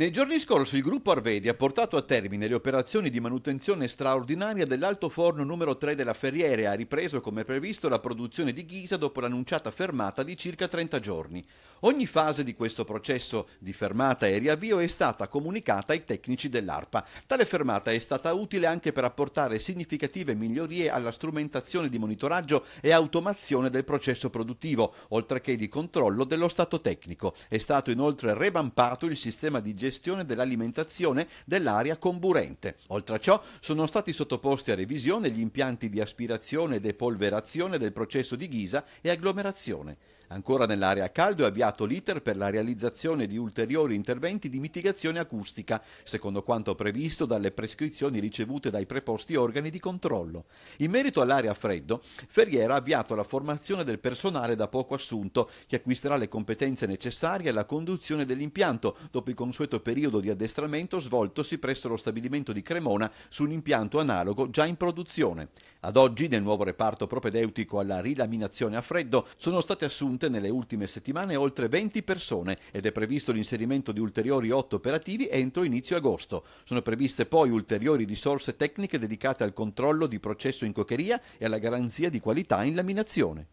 Nei giorni scorsi il gruppo Arvedi ha portato a termine le operazioni di manutenzione straordinaria dell'alto forno numero 3 della Ferriere e ha ripreso come previsto la produzione di ghisa dopo l'annunciata fermata di circa 30 giorni. Ogni fase di questo processo di fermata e riavvio è stata comunicata ai tecnici dell'ARPA. Tale fermata è stata utile anche per apportare significative migliorie alla strumentazione di monitoraggio e automazione del processo produttivo, oltre che di controllo dello stato tecnico. È stato inoltre revampato il sistema di gestione gestione dell'alimentazione dell'aria comburente. Oltre a ciò, sono stati sottoposti a revisione gli impianti di aspirazione e depolverazione del processo di ghisa e agglomerazione. Ancora nell'area caldo è avviato l'iter per la realizzazione di ulteriori interventi di mitigazione acustica, secondo quanto previsto dalle prescrizioni ricevute dai preposti organi di controllo. In merito all'area freddo, Ferriera ha avviato la formazione del personale da poco assunto, che acquisterà le competenze necessarie alla conduzione dell'impianto, dopo il consueto periodo di addestramento svoltosi presso lo stabilimento di Cremona su un impianto analogo già in produzione. Ad oggi, nel nuovo reparto propedeutico alla rilaminazione a freddo, sono state assunte aggiunte nelle ultime settimane oltre 20 persone ed è previsto l'inserimento di ulteriori 8 operativi entro inizio agosto. Sono previste poi ulteriori risorse tecniche dedicate al controllo di processo in cocheria e alla garanzia di qualità in laminazione.